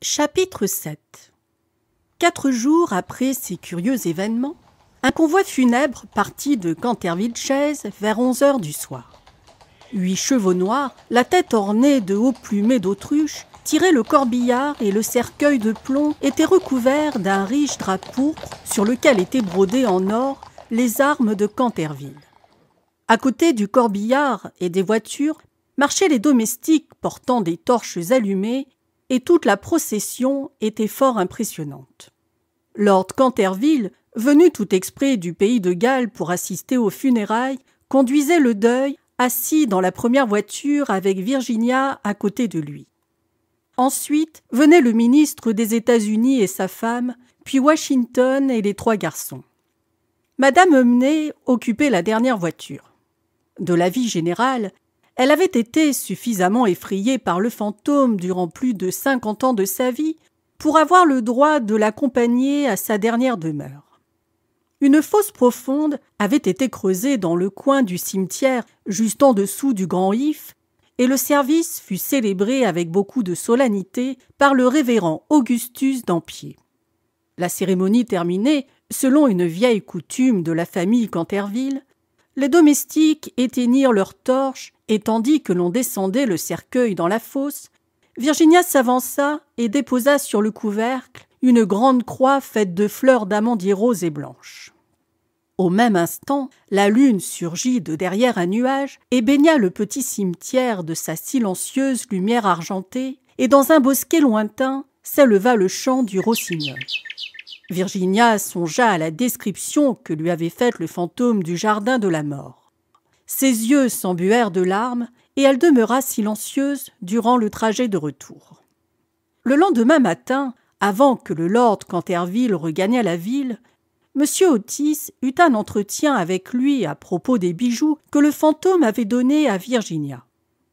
Chapitre 7 Quatre jours après ces curieux événements, un convoi funèbre partit de Canterville-Chaise vers 11 heures du soir. Huit chevaux noirs, la tête ornée de hauts plumets d'autruche, tiraient le corbillard et le cercueil de plomb était recouvert d'un riche drap sur lequel étaient brodés en or les armes de Canterville. À côté du corbillard et des voitures marchaient les domestiques portant des torches allumées et toute la procession était fort impressionnante. Lord Canterville, venu tout exprès du pays de Galles pour assister aux funérailles, conduisait le deuil assis dans la première voiture avec Virginia à côté de lui. Ensuite venaient le ministre des États-Unis et sa femme, puis Washington et les trois garçons. Madame Omney occupait la dernière voiture. De l'avis général, elle avait été suffisamment effrayée par le fantôme durant plus de cinquante ans de sa vie pour avoir le droit de l'accompagner à sa dernière demeure. Une fosse profonde avait été creusée dans le coin du cimetière, juste en dessous du grand if, et le service fut célébré avec beaucoup de solennité par le révérend Augustus d'Ampier. La cérémonie terminée, selon une vieille coutume de la famille Canterville, les domestiques éteignirent leurs torches et tandis que l'on descendait le cercueil dans la fosse, Virginia s'avança et déposa sur le couvercle une grande croix faite de fleurs d'amandier roses et blanches. Au même instant, la lune surgit de derrière un nuage et baigna le petit cimetière de sa silencieuse lumière argentée, et dans un bosquet lointain s'éleva le chant du rossignol. Virginia songea à la description que lui avait faite le fantôme du jardin de la mort. Ses yeux s'embuèrent de larmes et elle demeura silencieuse durant le trajet de retour. Le lendemain matin, avant que le lord Canterville regagnât la ville, M. Otis eut un entretien avec lui à propos des bijoux que le fantôme avait donnés à Virginia.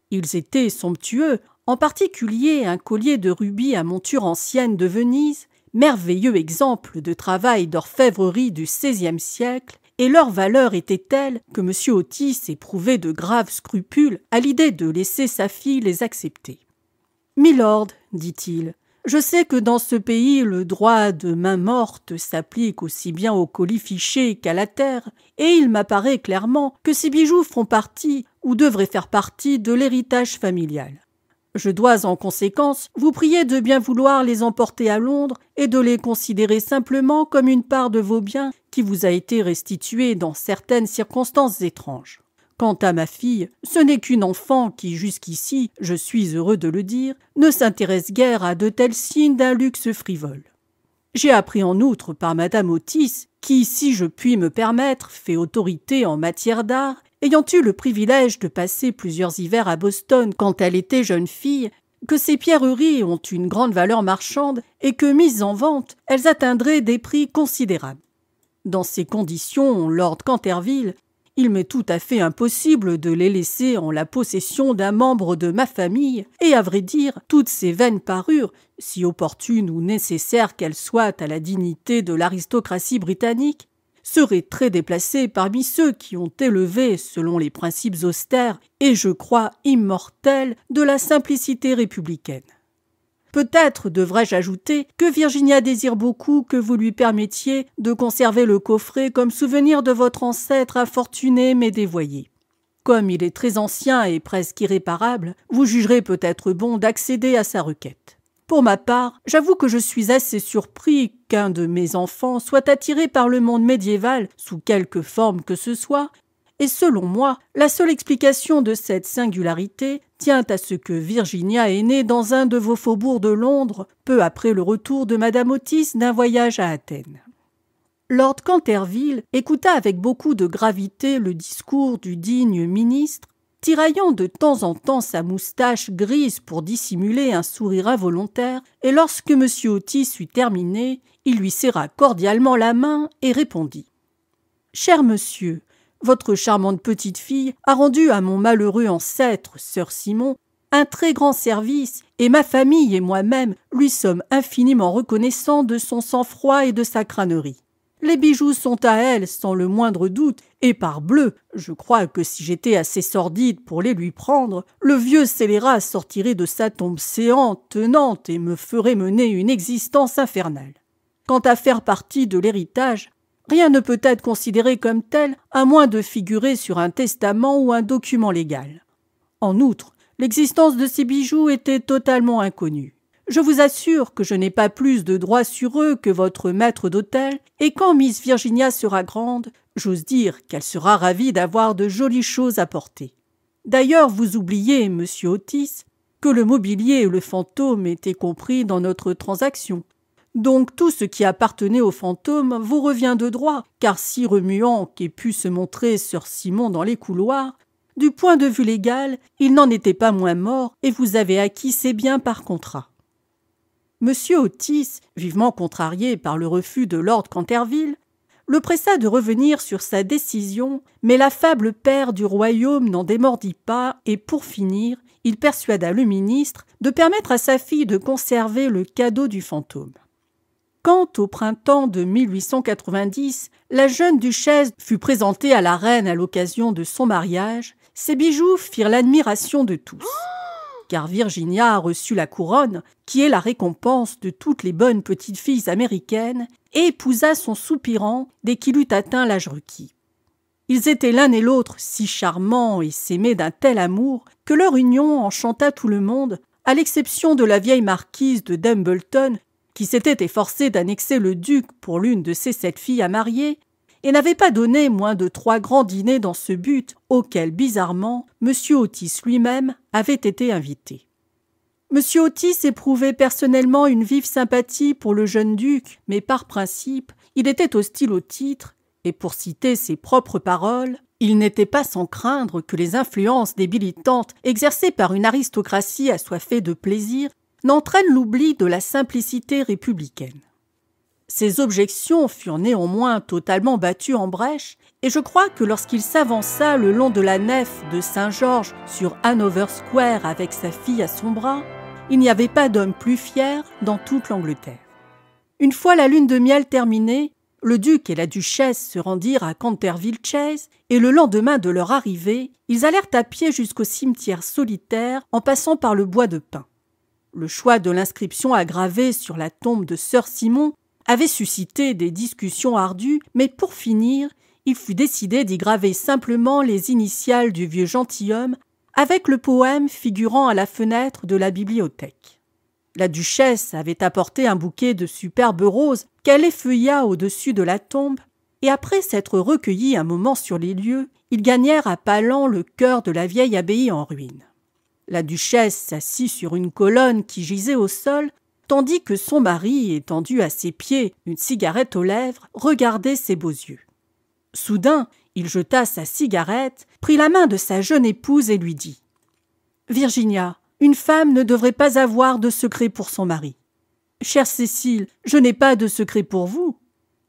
Ils étaient somptueux, en particulier un collier de rubis à monture ancienne de Venise, merveilleux exemple de travail d'orfèvrerie du XVIe siècle, et leur valeur était telle que M. Otis éprouvait de graves scrupules à l'idée de laisser sa fille les accepter. Milord, dit-il, je sais que dans ce pays le droit de main morte s'applique aussi bien aux fichés qu'à la terre, et il m'apparaît clairement que ces bijoux font partie ou devraient faire partie de l'héritage familial. Je dois en conséquence vous prier de bien vouloir les emporter à Londres et de les considérer simplement comme une part de vos biens qui vous a été restituée dans certaines circonstances étranges. Quant à ma fille, ce n'est qu'une enfant qui, jusqu'ici, je suis heureux de le dire, ne s'intéresse guère à de tels signes d'un luxe frivole. J'ai appris en outre par madame Otis, qui, si je puis me permettre, fait autorité en matière d'art ayant eu le privilège de passer plusieurs hivers à Boston quand elle était jeune fille, que ces pierreries ont une grande valeur marchande et que mises en vente, elles atteindraient des prix considérables. Dans ces conditions, Lord Canterville, il m'est tout à fait impossible de les laisser en la possession d'un membre de ma famille, et à vrai dire, toutes ces vaines parures, si opportunes ou nécessaires qu'elles soient à la dignité de l'aristocratie britannique, serait très déplacé parmi ceux qui ont élevé, selon les principes austères et je crois immortels, de la simplicité républicaine. Peut-être devrais-je ajouter que Virginia désire beaucoup que vous lui permettiez de conserver le coffret comme souvenir de votre ancêtre infortuné mais dévoyé. Comme il est très ancien et presque irréparable, vous jugerez peut-être bon d'accéder à sa requête. Pour ma part, j'avoue que je suis assez surpris qu'un de mes enfants soit attiré par le monde médiéval sous quelque forme que ce soit, et selon moi, la seule explication de cette singularité tient à ce que Virginia est née dans un de vos faubourgs de Londres, peu après le retour de Madame Otis d'un voyage à Athènes. Lord Canterville écouta avec beaucoup de gravité le discours du digne ministre tiraillant de temps en temps sa moustache grise pour dissimuler un sourire involontaire, et lorsque M. Otis eut terminé, il lui serra cordialement la main et répondit Cher monsieur, votre charmante petite fille a rendu à mon malheureux ancêtre, sœur Simon, un très grand service, et ma famille et moi-même lui sommes infiniment reconnaissants de son sang-froid et de sa crânerie. Les bijoux sont à elle, sans le moindre doute, et par bleu, je crois que si j'étais assez sordide pour les lui prendre, le vieux scélérat sortirait de sa tombe séante, tenante, et me ferait mener une existence infernale. Quant à faire partie de l'héritage, rien ne peut être considéré comme tel, à moins de figurer sur un testament ou un document légal. En outre, l'existence de ces bijoux était totalement inconnue. Je vous assure que je n'ai pas plus de droits sur eux que votre maître d'hôtel, et quand Miss Virginia sera grande, j'ose dire qu'elle sera ravie d'avoir de jolies choses à porter. D'ailleurs, vous oubliez, monsieur Otis, que le mobilier et le fantôme étaient compris dans notre transaction. Donc tout ce qui appartenait au fantôme vous revient de droit, car si remuant qu'ait pu se montrer Sir Simon dans les couloirs, du point de vue légal, il n'en était pas moins mort et vous avez acquis ses biens par contrat. Monsieur Otis, vivement contrarié par le refus de Lord Canterville, le pressa de revenir sur sa décision, mais l'affable père du royaume n'en démordit pas, et pour finir, il persuada le ministre de permettre à sa fille de conserver le cadeau du fantôme. Quant au printemps de 1890, la jeune duchesse fut présentée à la reine à l'occasion de son mariage, ses bijoux firent l'admiration de tous car Virginia a reçu la couronne, qui est la récompense de toutes les bonnes petites filles américaines, et épousa son soupirant dès qu'il eut atteint l'âge requis. Ils étaient l'un et l'autre si charmants et s'aimaient d'un tel amour que leur union enchanta tout le monde, à l'exception de la vieille marquise de Dumbleton, qui s'était efforcée d'annexer le duc pour l'une de ses sept filles à marier, et n'avait pas donné moins de trois grands dîners dans ce but, auquel, bizarrement, M. Otis lui-même avait été invité. M. Otis éprouvait personnellement une vive sympathie pour le jeune duc, mais par principe, il était hostile au titre, et pour citer ses propres paroles, il n'était pas sans craindre que les influences débilitantes exercées par une aristocratie assoiffée de plaisir n'entraînent l'oubli de la simplicité républicaine. Ses objections furent néanmoins totalement battues en brèche, et je crois que lorsqu'il s'avança le long de la nef de Saint-Georges sur Hanover Square avec sa fille à son bras, il n'y avait pas d'homme plus fier dans toute l'Angleterre. Une fois la lune de miel terminée, le duc et la duchesse se rendirent à Canterville Chase et le lendemain de leur arrivée, ils allèrent à pied jusqu'au cimetière solitaire en passant par le bois de pins. Le choix de l'inscription aggravée sur la tombe de Sir Simon avait suscité des discussions ardues, mais pour finir, il fut décidé d'y graver simplement les initiales du vieux gentilhomme avec le poème figurant à la fenêtre de la bibliothèque. La duchesse avait apporté un bouquet de superbes roses qu'elle effeuilla au-dessus de la tombe, et après s'être recueillis un moment sur les lieux, ils gagnèrent à lents le cœur de la vieille abbaye en ruine. La duchesse s'assit sur une colonne qui gisait au sol tandis que son mari, étendu à ses pieds, une cigarette aux lèvres, regardait ses beaux yeux. Soudain, il jeta sa cigarette, prit la main de sa jeune épouse et lui dit Virginia, une femme ne devrait pas avoir de secret pour son mari. Chère Cécile, je n'ai pas de secret pour vous.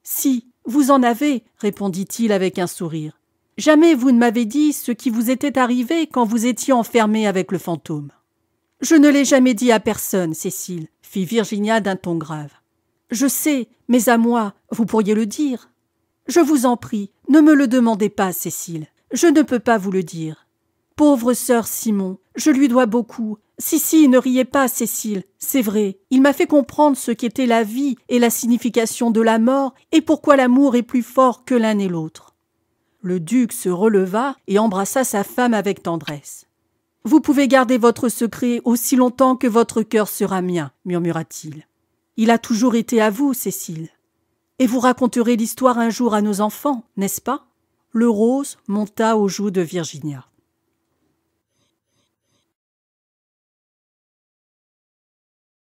Si, vous en avez, répondit-il avec un sourire. Jamais vous ne m'avez dit ce qui vous était arrivé quand vous étiez enfermée avec le fantôme. Je ne l'ai jamais dit à personne, Cécile, fit Virginia d'un ton grave. Je sais, mais à moi, vous pourriez le dire. Je vous en prie, ne me le demandez pas, Cécile. Je ne peux pas vous le dire. Pauvre sœur Simon, je lui dois beaucoup. Si, si, ne riez pas, Cécile. C'est vrai, il m'a fait comprendre ce qu'était la vie et la signification de la mort et pourquoi l'amour est plus fort que l'un et l'autre. Le duc se releva et embrassa sa femme avec tendresse. Vous pouvez garder votre secret aussi longtemps que votre cœur sera mien, murmura-t-il. Il a toujours été à vous, Cécile. Et vous raconterez l'histoire un jour à nos enfants, n'est-ce pas Le rose monta aux joues de Virginia.